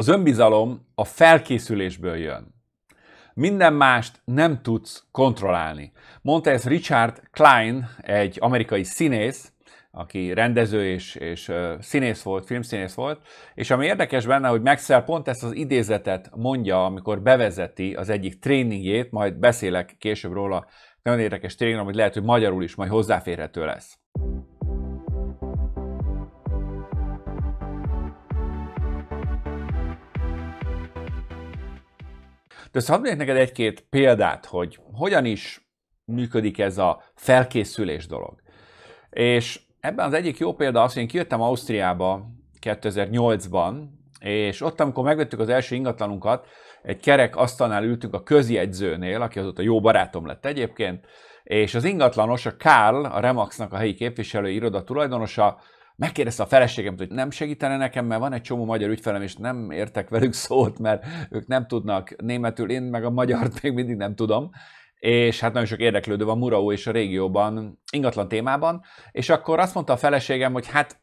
Az önbizalom a felkészülésből jön. Minden mást nem tudsz kontrollálni. Mondta ez Richard Klein, egy amerikai színész, aki rendező és, és színész volt, filmszínész volt, és ami érdekes benne, hogy Maxwell pont ezt az idézetet mondja, amikor bevezeti az egyik tréningjét, majd beszélek később róla, nagyon érdekes tréning, amit lehet, hogy magyarul is majd hozzáférhető lesz. Kösz, hadd neked egy-két példát, hogy hogyan is működik ez a felkészülés dolog. És ebben az egyik jó példa az, hogy én kijöttem Ausztriába 2008-ban, és ott, amikor megvettük az első ingatlanunkat, egy kerek asztalnál ültünk a közjegyzőnél, aki azóta jó barátom lett egyébként, és az ingatlanos, a Karl, a Remaxnak a helyi képviselő iroda tulajdonosa Megkérdezte a feleségemet, hogy nem segítene nekem, mert van egy csomó magyar ügyfelem, és nem értek velük szót, mert ők nem tudnak németül, én meg a magyart még mindig nem tudom és hát nagyon sok érdeklődő van Murau és a régióban ingatlan témában, és akkor azt mondta a feleségem, hogy hát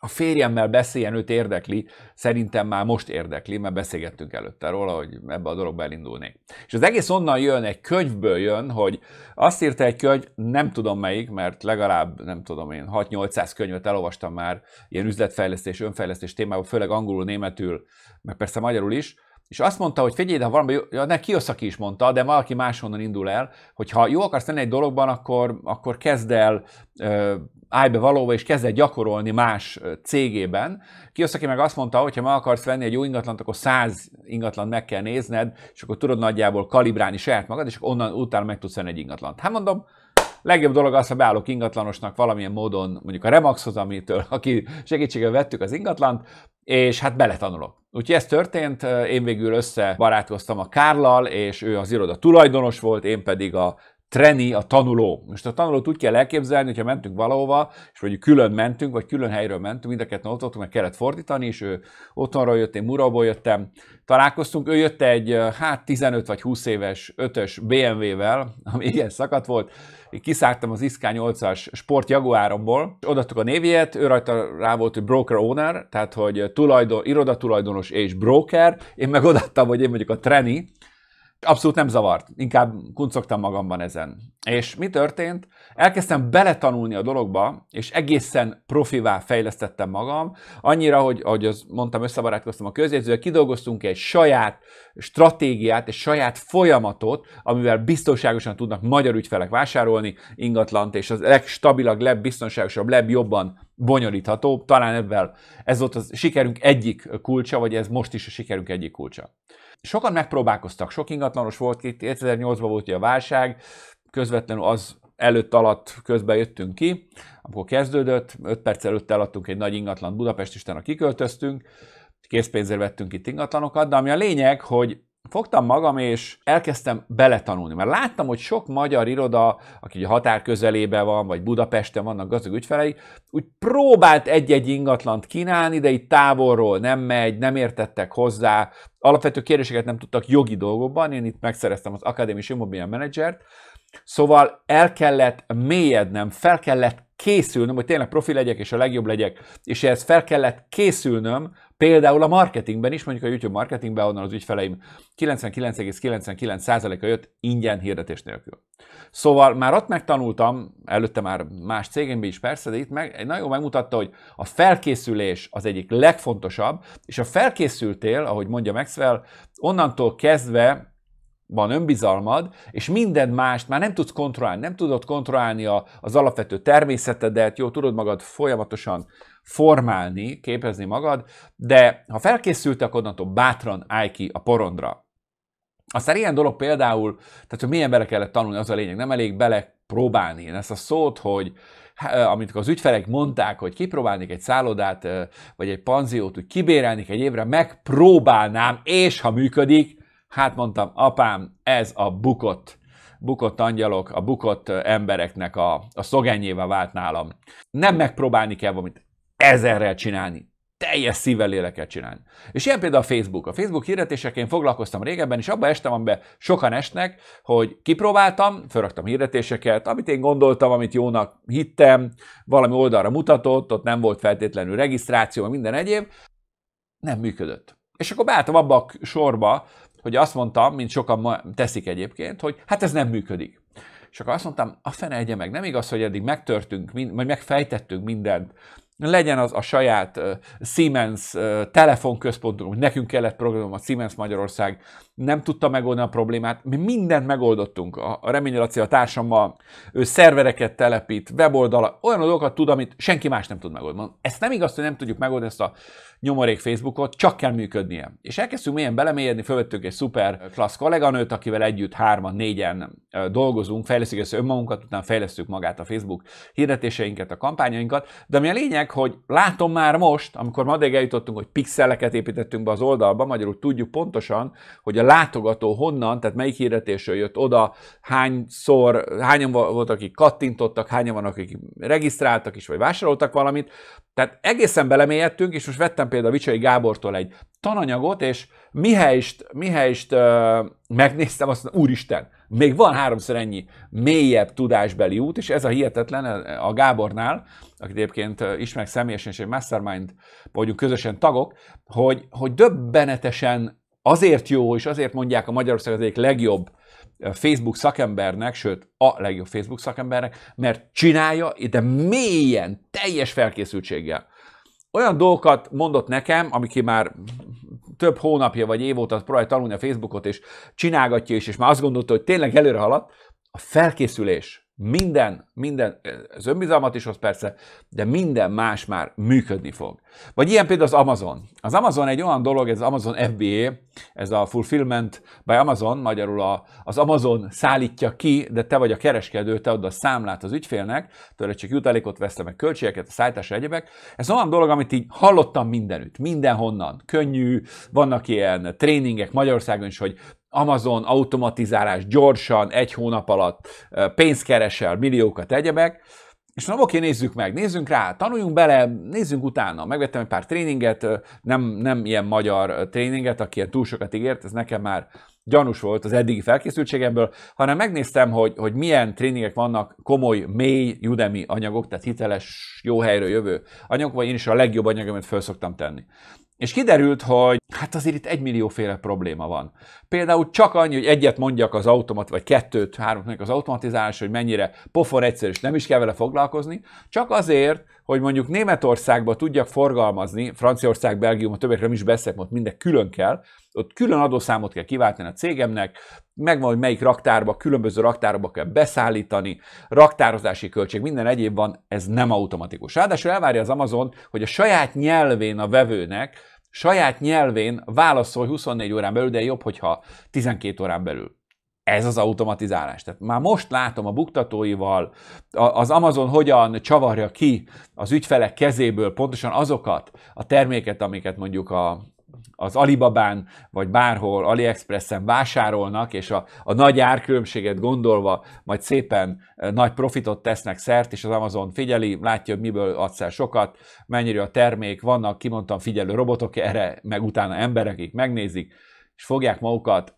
a férjemmel beszéljen, őt érdekli, szerintem már most érdekli, mert beszélgettünk előtte róla, hogy ebbe a dologba elindulnék. És az egész onnan jön, egy könyvből jön, hogy azt írta egy könyv, nem tudom melyik, mert legalább, nem tudom én, 6-800 könyvet elolvastam már ilyen üzletfejlesztés, önfejlesztés témában, főleg angolul, németül, meg persze magyarul is, és azt mondta, hogy figyelj, de ha valami, ja, ne, Kiyosaki is mondta, de valaki máshonnan indul el, hogy ha jó akarsz lenni egy dologban, akkor, akkor kezd el, ö, állj be valóba, és kezd el gyakorolni más cégében. Kiyosaki meg azt mondta, hogy ha meg akarsz venni egy jó ingatlant, akkor száz ingatlant meg kell nézned, és akkor tudod nagyjából kalibrálni saját magad, és onnan utána meg tudsz venni egy ingatlant. Hát mondom, legjobb dolog az, ha beállok ingatlanosnak valamilyen módon, mondjuk a Remaxhoz, amitől, aki segítségével vettük az ingatlant, és hát beletanulok. Úgyhogy ez történt, én végül összebarátkoztam a Kárlal, és ő az iroda tulajdonos volt, én pedig a treni, a tanuló. Most a tanulót úgy kell elképzelni, hogyha mentünk valahova, és mondjuk külön mentünk, vagy külön helyről mentünk, mind a ketten ott voltunk, meg kellett fordítani, és ő otthonról jött, én Muraból jöttem, találkoztunk, ő jött egy hát 15 vagy 20 éves 5-ös BMW-vel, ami igen szakadt volt, én kiszálltam az ISK 8-as Sport Jaguáromból, odaadtuk a névjét, ő rajta rá volt, hogy broker owner, tehát hogy tulajdon, irodatulajdonos és broker, én meg odaadtam, hogy én mondjuk a treni, Abszolút nem zavart, inkább kuncogtam magamban ezen. És mi történt? Elkezdtem beletanulni a dologba, és egészen profivá fejlesztettem magam, annyira, hogy ahogy azt mondtam, összebarátkoztam a közjegyzővel, kidolgoztunk egy saját stratégiát, egy saját folyamatot, amivel biztonságosan tudnak magyar ügyfelek vásárolni ingatlant, és az legstabilabb, legbiztonságosabb, legjobban bonyolítható. Talán ebben ez volt a sikerünk egyik kulcsa, vagy ez most is a sikerünk egyik kulcsa sokan megpróbálkoztak, sok ingatlanos volt, 2008-ban volt ugye a válság, közvetlenül az előtt alatt közben jöttünk ki, amikor kezdődött, 5 perc előtt eladtunk egy nagy ingatlan Budapest, utána kiköltöztünk, készpénzért vettünk itt ingatlanokat, de ami a lényeg, hogy fogtam magam, és elkezdtem beletanulni, mert láttam, hogy sok magyar iroda, aki a határ közelében van, vagy Budapesten vannak gazdag ügyfelei, úgy próbált egy-egy ingatlant kínálni, de itt távolról nem megy, nem értettek hozzá, alapvető kérdéseket nem tudtak jogi dolgokban, én itt megszereztem az akadémis immobilien menedzsert, szóval el kellett mélyednem, fel kellett készülnöm, hogy tényleg profi legyek és a legjobb legyek, és ehhez fel kellett készülnöm, például a marketingben is, mondjuk a YouTube marketingben, onnan az ügyfeleim 99,99%-a jött ingyen hirdetés nélkül. Szóval már ott megtanultam, előtte már más cégemben is persze, de itt meg, nagyon megmutatta, hogy a felkészülés az egyik legfontosabb, és a felkészültél, ahogy mondja Maxwell, onnantól kezdve van önbizalmad, és minden mást már nem tudsz kontrollálni, nem tudod kontrollálni a, az alapvető természetedet, jó, tudod magad folyamatosan formálni, képezni magad, de ha felkészültek, onnantól bátran állj ki a porondra. Aztán ilyen dolog például, tehát hogy milyen bele kellett tanulni, az a lényeg, nem elég bele próbálni. Én ezt a szót, hogy amit az ügyfelek mondták, hogy kipróbálnék egy szállodát, vagy egy panziót, úgy kibérelnék egy évre, megpróbálnám, és ha működik, Hát mondtam, apám, ez a bukott, bukott angyalok, a bukott embereknek a, a szogenyével vált nálam. Nem megpróbálni kell valamit ezerrel csinálni, teljes szívvel léleket csinálni. És ilyen például a Facebook. A Facebook hirdetésekén foglalkoztam régebben, és abba estem, amiben sokan esnek, hogy kipróbáltam, felraktam hirdetéseket, amit én gondoltam, amit jónak hittem, valami oldalra mutatott, ott nem volt feltétlenül regisztráció, minden egyéb, nem működött. És akkor beálltam abba a sorba, hogy azt mondtam, mint sokan ma teszik egyébként, hogy hát ez nem működik. És akkor azt mondtam, a fene egye meg, nem igaz, hogy eddig megtörtünk, vagy megfejtettünk mindent, legyen az a saját uh, Siemens uh, telefonközpontunk, nekünk kellett programom a Siemens Magyarország nem tudta megoldani a problémát, mi mindent megoldottunk. A, a Remény Laci a társammal, ő szervereket telepít, weboldala, olyan dolgokat tud, amit senki más nem tud megoldani. Ezt nem igaz, hogy nem tudjuk megoldani ezt a nyomorék Facebookot, csak kell működnie. És elkezdtünk mélyen belemélyedni, fölvettünk egy szuper klassz kolléganőt, akivel együtt hárman, négyen dolgozunk, fejlesztjük ezt önmagunkat, utána fejlesztjük magát a Facebook hirdetéseinket, a kampányainkat, de mi a lényeg, hogy látom már most, amikor ma eljutottunk, hogy pixeleket építettünk be az oldalba, magyarul tudjuk pontosan, hogy a látogató honnan, tehát melyik hirdetésről jött oda, hányszor, hányan voltak, akik kattintottak, hányan vannak, akik regisztráltak is, vagy vásároltak valamit. Tehát egészen belemélyedtünk, és most vettem például Vicsai Gábortól egy tananyagot, és mihelyst, mihelyst uh, megnéztem, azt úristen, még van háromszor ennyi mélyebb tudásbeli út, és ez a hihetetlen a Gábornál, akit egyébként ismerek személyesen, és egy mastermind, vagyunk közösen tagok, hogy, hogy döbbenetesen azért jó, és azért mondják a Magyarország az egyik legjobb eh, Facebook szakembernek, sőt a legjobb Facebook szakembernek, mert csinálja, de mélyen, teljes felkészültséggel. Olyan dolgokat mondott nekem, amiki már több hónapja vagy év óta próbálja tanulni a Facebookot, és csinálgatja is, és már azt gondolta, hogy tényleg előre haladt, a felkészülés. Minden, minden, az önbizalmat is hoz persze, de minden más már működni fog. Vagy ilyen például az Amazon. Az Amazon egy olyan dolog, ez az Amazon FBA, ez a Fulfillment by Amazon, magyarul a, az Amazon szállítja ki, de te vagy a kereskedő, te adod a számlát az ügyfélnek, tőle csak jutalékot veszle meg költségeket, a szállításra egyebek. Ez olyan dolog, amit így hallottam mindenütt, mindenhonnan. Könnyű, vannak ilyen tréningek Magyarországon is, hogy Amazon, automatizálás gyorsan, egy hónap alatt pénzt keresel, milliókat, egyebek, és mondom, oké, nézzük meg, nézzünk rá, tanuljunk bele, nézzünk utána. Megvettem egy pár tréninget, nem, nem ilyen magyar tréninget, aki ilyen túl sokat ígért, ez nekem már gyanús volt az eddigi felkészültségemből, hanem megnéztem, hogy, hogy milyen tréningek vannak komoly, mély Udemy anyagok, tehát hiteles, jó helyről jövő anyagok, vagy én is a legjobb anyagomat föl szoktam tenni. És kiderült, hogy hát azért itt egymillióféle probléma van. Például csak annyi, hogy egyet mondjak az automat, vagy kettőt, hármat mondjak az automatizálás, hogy mennyire pofor egyszer, és nem is kell vele foglalkozni, csak azért, hogy mondjuk Németországba tudjak forgalmazni, Franciaország, Belgium, a többiekről is beszélek, ott minden külön kell, ott külön adószámot kell kiváltani a cégemnek, megvan, hogy melyik raktárba, különböző raktárba kell beszállítani, raktározási költség, minden egyéb van, ez nem automatikus. Ráadásul elvárja az Amazon, hogy a saját nyelvén a vevőnek, saját nyelvén válaszol 24 órán belül, de jobb, hogyha 12 órán belül. Ez az automatizálás. Tehát már most látom a buktatóival, az Amazon hogyan csavarja ki az ügyfelek kezéből pontosan azokat a terméket, amiket mondjuk a, az Alibabán, vagy bárhol AliExpressen vásárolnak, és a, a nagy árkülönbséget gondolva majd szépen e, nagy profitot tesznek szert, és az Amazon figyeli, látja, hogy miből adsz el sokat, mennyire a termék, vannak kimondtam figyelő robotok erre, meg utána emberek, akik megnézik, és fogják magukat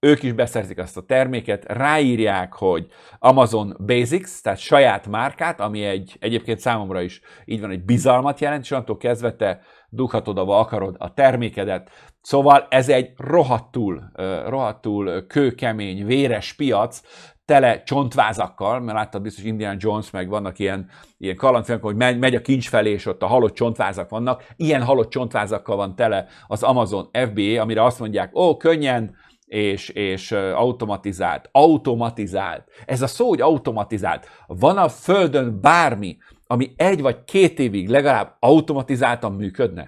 ők is beszerzik azt a terméket, ráírják, hogy Amazon Basics, tehát saját márkát, ami egy, egyébként számomra is így van, egy bizalmat jelent, és onnantól kezdve te dughatod, ahol akarod a termékedet. Szóval ez egy rohadtul, rohadtul kőkemény, véres piac, tele csontvázakkal, mert láttad biztos Indiana Jones, meg vannak ilyen, ilyen kalandfilmek, hogy megy, megy a kincs felé, és ott a halott csontvázak vannak. Ilyen halott csontvázakkal van tele az Amazon FBA, amire azt mondják, ó, könnyen, és, és automatizált. Automatizált. Ez a szó, hogy automatizált. Van a Földön bármi, ami egy vagy két évig legalább automatizáltan működne?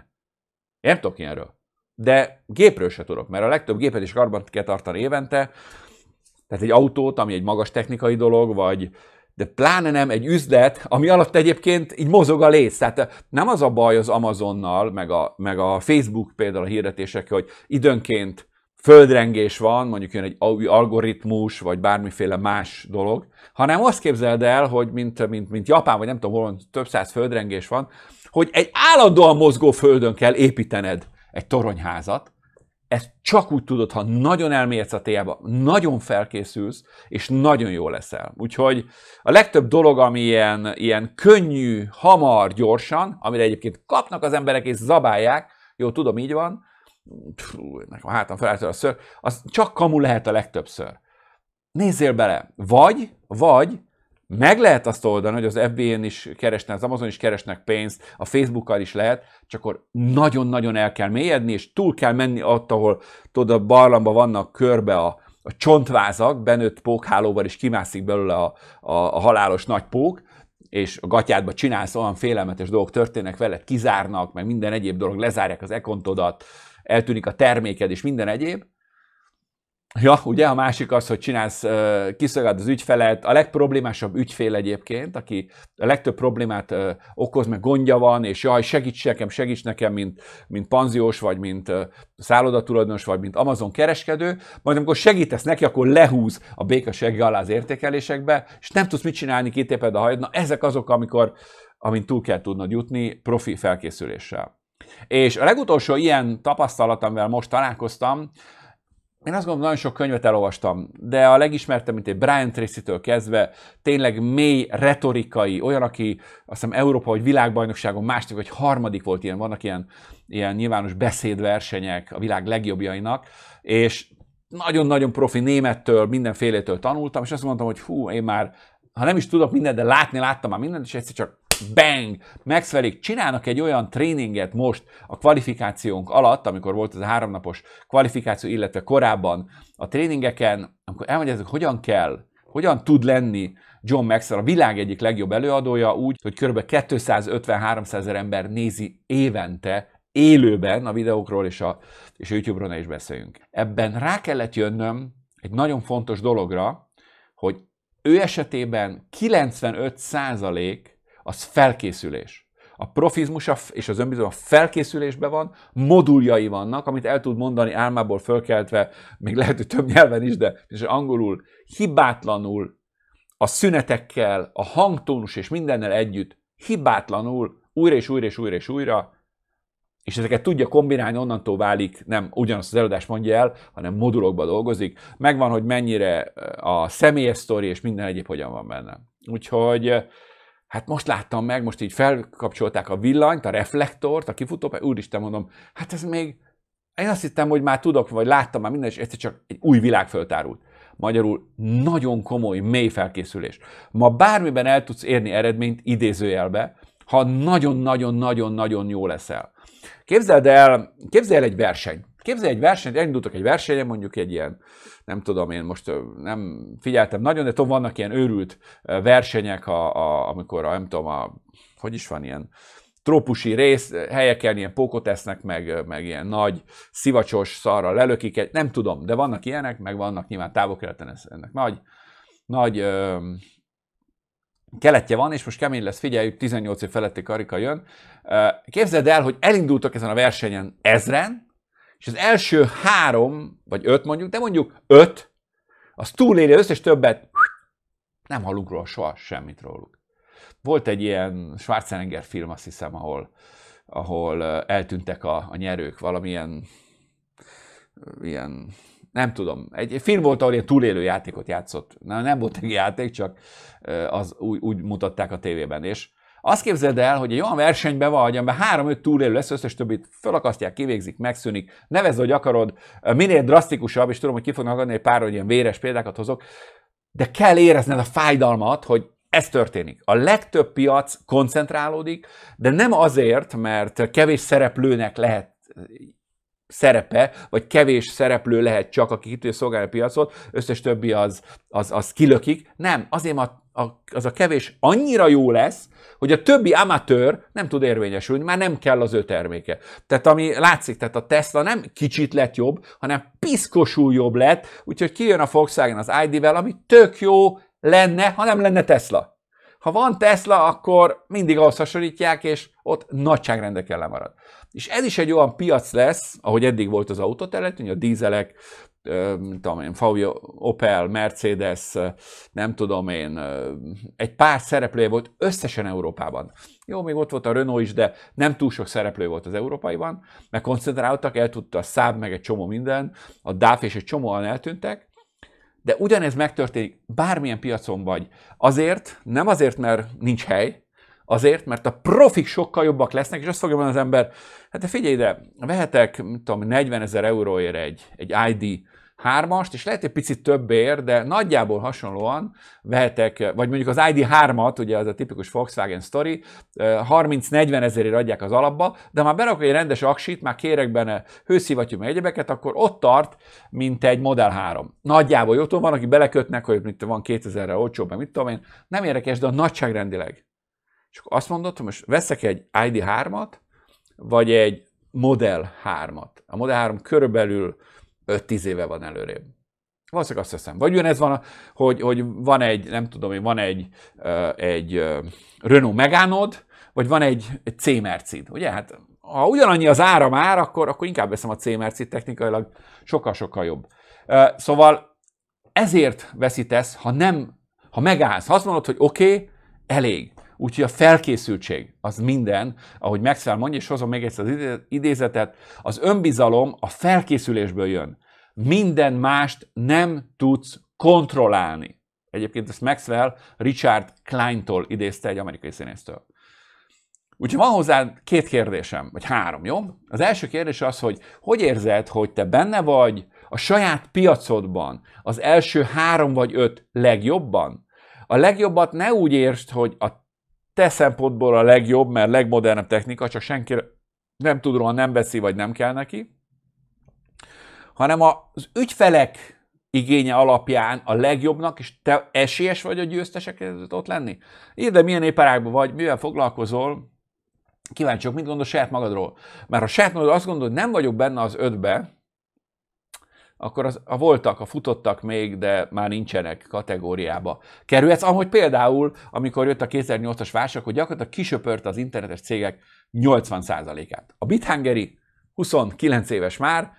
Én nem tudok ilyenről. De gépről se tudok, mert a legtöbb gépet is karban kell tartani évente. Tehát egy autót, ami egy magas technikai dolog, vagy de pláne nem egy üzlet, ami alatt egyébként így mozog a lész. Tehát nem az a baj az Amazonnal, meg a, meg a Facebook például a hirdetések, hogy időnként földrengés van, mondjuk jön egy algoritmus, vagy bármiféle más dolog, hanem azt képzeld el, hogy mint, mint, mint Japán, vagy nem tudom, hol több száz földrengés van, hogy egy állandóan mozgó földön kell építened egy toronyházat, ezt csak úgy tudod, ha nagyon elmérsz a téjába, nagyon felkészülsz, és nagyon jó leszel. Úgyhogy a legtöbb dolog, ami ilyen, ilyen könnyű, hamar, gyorsan, amire egyébként kapnak az emberek és zabálják, jó, tudom, így van, pfú, nekem a hátam felállt a ször, az csak kamu lehet a legtöbbször. Nézzél bele, vagy, vagy meg lehet azt oldani, hogy az FBN is keresne, az Amazon is keresnek pénzt, a Facebookkal is lehet, csak akkor nagyon-nagyon el kell mélyedni, és túl kell menni ott, ahol tudod, a barlangban vannak körbe a, a csontvázak, benőtt pókhálóval is kimászik belőle a, a, a halálos nagy pók, és a gatyádba csinálsz, olyan félelmetes dolgok történnek veled, kizárnak, meg minden egyéb dolog, lezárják az ekontodat, eltűnik a terméked, és minden egyéb, Ja, ugye a másik az, hogy csinálsz, kiszolgáld az ügyfelet, a legproblémásabb ügyfél egyébként, aki a legtöbb problémát okoz, meg gondja van, és jaj, segíts nekem, segíts nekem, mint, mint panziós, vagy mint szállodatulajdonos, vagy mint Amazon kereskedő, majd amikor segítesz neki, akkor lehúz a békasegge alá az értékelésekbe, és nem tudsz mit csinálni, kitéped a hajad. Na, ezek azok, amikor, amint túl kell tudnod jutni profi felkészüléssel. És a legutolsó ilyen tapasztalat, amivel most találkoztam, én azt gondolom, nagyon sok könyvet elolvastam, de a legismertebb, mint egy Brian Tracy-től kezdve, tényleg mély retorikai, olyan, aki azt hiszem Európa vagy világbajnokságon második vagy harmadik volt ilyen, vannak ilyen, ilyen nyilvános beszédversenyek a világ legjobbjainak, és nagyon-nagyon profi némettől, mindenfélétől tanultam, és azt mondtam, hogy hú, én már, ha nem is tudok mindent, de látni láttam már mindent, és egyszer csak bang, megszvelik, csinálnak egy olyan tréninget most a kvalifikációnk alatt, amikor volt az a háromnapos kvalifikáció, illetve korábban a tréningeken, amikor elmagyarázzuk, hogyan kell, hogyan tud lenni John Maxwell a világ egyik legjobb előadója úgy, hogy kb. 250-300 ezer ember nézi évente élőben a videókról és a, és a YouTube-ról ne is beszéljünk. Ebben rá kellett jönnöm egy nagyon fontos dologra, hogy ő esetében 95% az felkészülés. A profizmus és az önbizalom a felkészülésben van, moduljai vannak, amit el tud mondani álmából fölkeltve, még lehet, hogy több nyelven is, de és angolul, hibátlanul, a szünetekkel, a hangtónus és mindennel együtt, hibátlanul, újra és újra és újra és újra, és ezeket tudja kombinálni, onnantól válik, nem ugyanazt az előadást mondja el, hanem modulokba dolgozik. Megvan, hogy mennyire a személyes sztori és minden egyéb hogyan van benne. Úgyhogy Hát most láttam meg, most így felkapcsolták a villanyt, a reflektort, a kifutó, úristen mondom, hát ez még, én azt hittem, hogy már tudok, vagy láttam már minden, és egyszer csak egy új világ föltárult. Magyarul nagyon komoly, mély felkészülés. Ma bármiben el tudsz érni eredményt idézőjelbe, ha nagyon-nagyon-nagyon-nagyon jó leszel. Képzeld el, képzeld el egy versenyt. Képzelj egy versenyt, elindultak egy versenyen, mondjuk egy ilyen, nem tudom, én most nem figyeltem nagyon, de tudom, vannak ilyen őrült versenyek, a, a, amikor, a, nem tudom, a, hogy is van ilyen, trópusi rész, helyeken ilyen pókot esznek, meg, meg ilyen nagy, szivacsos szarra lelökik, egy, nem tudom, de vannak ilyenek, meg vannak nyilván távokeleten ennek nagy, nagy ö, keletje van, és most kemény lesz, figyeljük, 18 év feletti karika jön. Képzeld el, hogy elindultak ezen a versenyen ezren, és az első három, vagy öt mondjuk, de mondjuk öt, az túléli összes többet, nem hallunk róla soha semmit róluk. Volt egy ilyen Schwarzenegger film, azt hiszem, ahol, ahol eltűntek a, a nyerők, valamilyen ilyen, nem tudom, egy, egy film volt, ahol ilyen túlélő játékot játszott. Na, nem volt egy játék, csak az úgy, úgy mutatták a tévében, és azt képzeld el, hogy egy olyan versenyben vagy, amiben 3-5 túlélő lesz, összes többit felakasztják, kivégzik, megszűnik, nevezd, hogy akarod, minél drasztikusabb, és tudom, hogy ki fognak adni egy pár, hogy ilyen véres példákat hozok, de kell érezned a fájdalmat, hogy ez történik. A legtöbb piac koncentrálódik, de nem azért, mert kevés szereplőnek lehet szerepe, vagy kevés szereplő lehet csak, aki ki tudja szolgálni a piacot, összes többi az, az, az kilökik. Nem, azért, mert a, az a kevés annyira jó lesz, hogy a többi amatőr nem tud érvényesülni, már nem kell az ő terméke. Tehát ami látszik, tehát a Tesla nem kicsit lett jobb, hanem piszkosul jobb lett, úgyhogy kijön a Volkswagen az ID-vel, ami tök jó lenne, ha nem lenne Tesla. Ha van Tesla, akkor mindig ahhoz hasonlítják, és ott nagyságrendekkel lemarad. És ez is egy olyan piac lesz, ahogy eddig volt az hogy a dízelek, tudom én, Fabio Opel, Mercedes, nem tudom én, egy pár szereplője volt összesen Európában. Jó, még ott volt a Renault is, de nem túl sok szereplő volt az európaiban, mert koncentráltak, el tudta a Saab, meg egy csomó minden, a DAF és egy csomóan eltűntek, de ugyanez megtörténik bármilyen piacon vagy. Azért, nem azért, mert nincs hely, Azért, mert a profik sokkal jobbak lesznek, és azt fogja mondani az ember, hát te figyelj ide, vehetek, tudom, 40 ezer euróért egy, egy ID 3-ast, és lehet, egy picit többért, de nagyjából hasonlóan vehetek, vagy mondjuk az ID3-at, ugye az a tipikus Volkswagen story, 30-40 ezerért adják az alapba, de ha már berakok egy rendes aksit, már kérek benne hőszivattyú, meg egyebeket, akkor ott tart, mint egy Model 3. Nagyjából jó, van, aki belekötnek, hogy mit van 2000-re olcsóbb, meg mit tudom én, nem érdekes, de a nagyságrendileg. És akkor azt mondod, hogy most veszek egy ID3-at, vagy egy Model 3-at. A Model 3 körülbelül 5-10 éve van előrébb. Valószínűleg azt hiszem. Vagy jön ez van, hogy, hogy van egy, nem tudom én, van egy, egy Renault Megánod, vagy van egy, egy C-mercid. Ugye? Hát ha ugyanannyi az ára már, akkor, akkor inkább veszem a c technikailag sokkal-sokkal jobb. Szóval ezért veszítesz, ha nem, ha megállsz, ha azt mondod, hogy oké, okay, elég. Úgyhogy a felkészültség az minden, ahogy Maxwell mondja, és hozom még egyszer az idézetet, az önbizalom a felkészülésből jön minden mást nem tudsz kontrollálni. Egyébként ezt Maxwell Richard Kleintól idézte egy amerikai színésztől. Úgyhogy van hozzá két kérdésem, vagy három, jó? Az első kérdés az, hogy hogy érzed, hogy te benne vagy a saját piacodban az első három vagy öt legjobban? A legjobbat ne úgy értsd, hogy a te szempontból a legjobb, mert legmodernebb technika, csak senki nem tud róla, nem veszi, vagy nem kell neki, hanem az ügyfelek igénye alapján a legjobbnak, és te esélyes vagy a győztesek között ott lenni? Én, de milyen iparágban vagy, mivel foglalkozol, kíváncsi mit gondolsz saját magadról. Mert ha saját magadról azt gondolod, nem vagyok benne az ötbe, akkor az, a voltak, a futottak még, de már nincsenek kategóriába. Kerülhetsz, ahogy például, amikor jött a 2008-as válság, hogy gyakorlatilag kisöpört az internetes cégek 80%-át. A Bithangeri 29 éves már,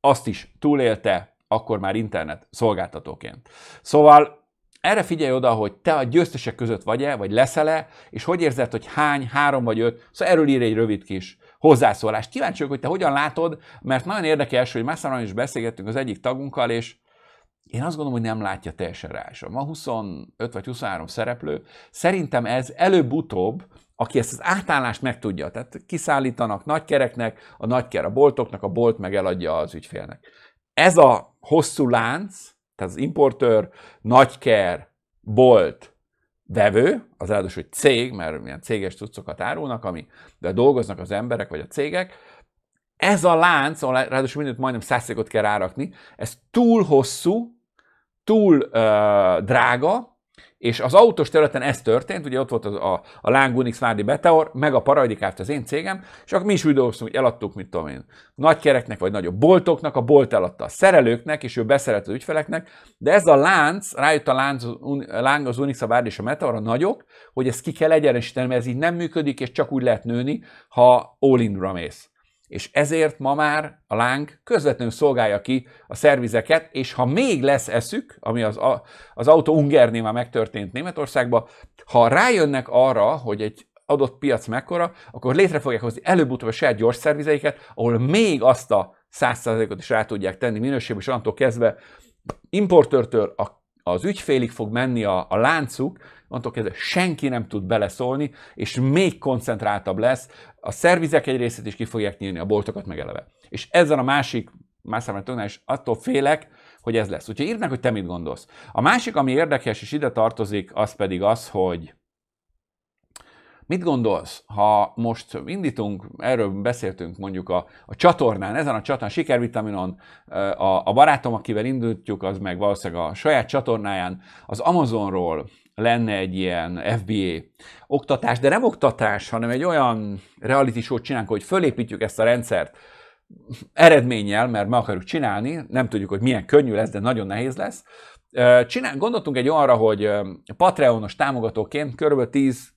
azt is túlélte, akkor már internet szolgáltatóként. Szóval erre figyelj oda, hogy te a győztesek között vagy-e, vagy leszel-e, és hogy érzed, hogy hány, három vagy öt. Szóval erről ír egy rövid kis hozzászólást. Kíváncsi vagyok, hogy te hogyan látod, mert nagyon érdekes, hogy Messzáron is beszélgettünk az egyik tagunkkal, és én azt gondolom, hogy nem látja teljesen rá. Ma 25 vagy 23 szereplő. Szerintem ez előbb-utóbb aki ezt az átállást meg tudja, tehát kiszállítanak nagykereknek, a nagyker a boltoknak, a bolt meg eladja az ügyfélnek. Ez a hosszú lánc, tehát az importőr, nagyker, bolt, vevő, az ráadásul hogy cég, mert ilyen céges cuccokat árulnak, ami, de dolgoznak az emberek vagy a cégek, ez a lánc, ahol ráadásul mindent majdnem százszékot kell rárakni, ez túl hosszú, túl uh, drága, és az autós területen ez történt, ugye ott volt az, a, a Láng Unix Várdi meg a Paradikárt az én cégem, és akkor mi is úgy dolgoztunk, hogy eladtuk, mint tudom én, nagykereknek vagy nagyobb boltoknak, a bolt eladta a szerelőknek, és ő beszeret az ügyfeleknek, de ez a lánc, rájött a lánc, un, láng az Unix, a Várdi és a Meteor, a nagyok, hogy ezt ki kell egyenesíteni, mert ez így nem működik, és csak úgy lehet nőni, ha all in mész és ezért ma már a láng közvetlenül szolgálja ki a szervizeket, és ha még lesz eszük, ami az, a, az autó Ungernél már megtörtént Németországban, ha rájönnek arra, hogy egy adott piac mekkora, akkor létre fogják hozni előbb-utóbb a saját gyors szervizeiket, ahol még azt a 100%-ot is rá tudják tenni minőségben, és onnantól kezdve importőrtől az ügyfélig fog menni a, a láncuk, onnantól kezdve senki nem tud beleszólni, és még koncentráltabb lesz. A szervizek egy részét is ki fogják nyílni, a boltokat meg eleve. És ezzel a másik, más számomra is attól félek, hogy ez lesz. Úgyhogy írd meg, hogy te mit gondolsz. A másik, ami érdekes és ide tartozik, az pedig az, hogy Mit gondolsz, ha most indítunk, erről beszéltünk mondjuk a, a csatornán, ezen a csatornán, Sikervitaminon, a, a barátom, akivel indítjuk, az meg valószínűleg a saját csatornáján, az Amazonról, lenne egy ilyen FBA oktatás, de nem oktatás, hanem egy olyan reality show csinálunk, hogy fölépítjük ezt a rendszert eredménnyel, mert meg akarjuk csinálni, nem tudjuk, hogy milyen könnyű lesz, de nagyon nehéz lesz, Csinál, gondoltunk egy arra, hogy Patreonos támogatóként kb.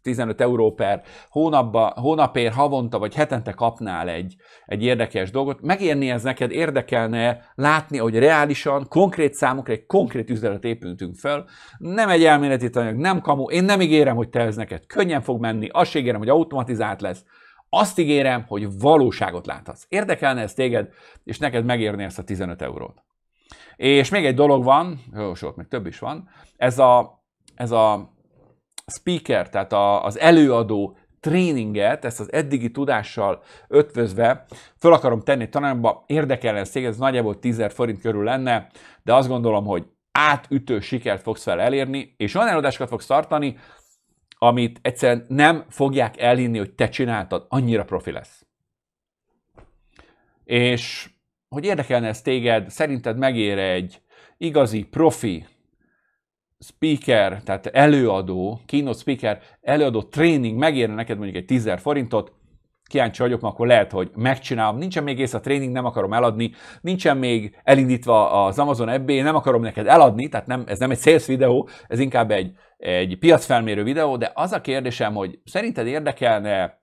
10-15 euró per hónapba, hónapért, havonta vagy hetente kapnál egy, egy érdekes dolgot. Megérni ez neked, érdekelne látni, hogy reálisan, konkrét számokra egy konkrét üzletet épültünk fel. Nem egy elméleti tanulmány, nem kamu. Én nem ígérem, hogy te ez neked könnyen fog menni. Azt ígérem, hogy automatizált lesz. Azt ígérem, hogy valóságot láthatsz. Érdekelne ez téged, és neked megérni ezt a 15 eurót. És még egy dolog van, jó, sok, még több is van, ez a, ez a speaker, tehát a, az előadó tréninget, ezt az eddigi tudással ötvözve föl akarom tenni tanárba, érdekelne ez ez nagyjából 10 forint körül lenne, de azt gondolom, hogy átütő sikert fogsz fel elérni, és olyan előadásokat fogsz tartani, amit egyszerűen nem fogják elhinni, hogy te csináltad, annyira profi lesz. És hogy érdekelne ez téged, szerinted megér egy igazi, profi speaker, tehát előadó, keynote speaker, előadó tréning megérne neked mondjuk egy 10 forintot, kíváncsi vagyok, akkor lehet, hogy megcsinálom. Nincsen még ész a tréning, nem akarom eladni, nincsen még elindítva az Amazon FB, nem akarom neked eladni, tehát nem, ez nem egy sales videó, ez inkább egy, egy piacfelmérő videó, de az a kérdésem, hogy szerinted érdekelne,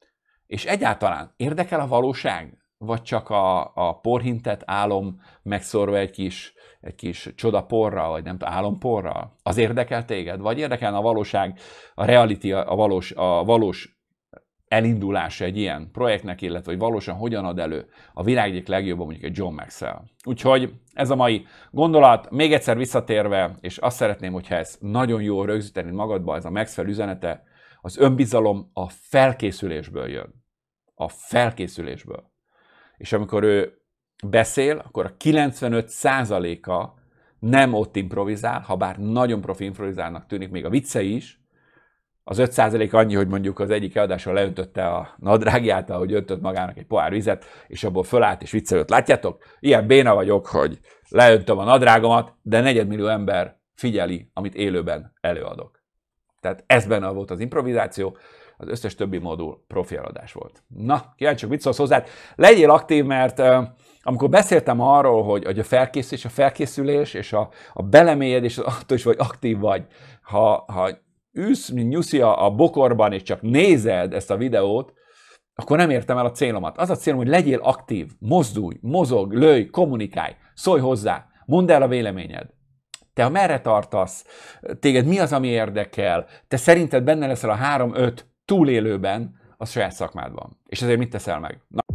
és egyáltalán érdekel a valóság? vagy csak a, a porhintet álom megszorva egy kis, egy kis csodaporral, vagy nem tudom, álomporral? Az érdekel téged? Vagy érdekel a valóság, a reality, a valós, a valós elindulása egy ilyen projektnek, illetve hogy valósan hogyan ad elő a világ egyik legjobb, mondjuk egy John Maxwell. Úgyhogy ez a mai gondolat, még egyszer visszatérve, és azt szeretném, hogyha ez nagyon jól rögzíteni magadba, ez a Maxwell üzenete, az önbizalom a felkészülésből jön. A felkészülésből és amikor ő beszél, akkor a 95%-a nem ott improvizál, ha bár nagyon profi improvizálnak tűnik, még a vicce is, az 5% annyi, hogy mondjuk az egyik adáson leöntötte a nadrágját, ahogy öntött magának egy pohár vizet, és abból fölállt és viccelőtt. Látjátok? Ilyen béna vagyok, hogy leöntöm a nadrágomat, de negyedmillió ember figyeli, amit élőben előadok. Tehát ez benne volt az improvizáció, az összes többi modul profi eladás volt. Na, kíváncsiak, mit szólsz hozzá? Legyél aktív, mert amikor beszéltem arról, hogy, hogy a felkészülés, a felkészülés és a, a belemélyedés, attól is vagy aktív vagy, ha, ha mint nyuszi a, a bokorban, és csak nézed ezt a videót, akkor nem értem el a célomat. Az a célom, hogy legyél aktív, mozdulj, mozog, lőj, kommunikálj, szólj hozzá, mondd el a véleményed. Te ha merre tartasz, téged mi az, ami érdekel, te szerinted benne leszel a 3-5 túlélőben a saját szakmádban. És ezért mit teszel meg? Na,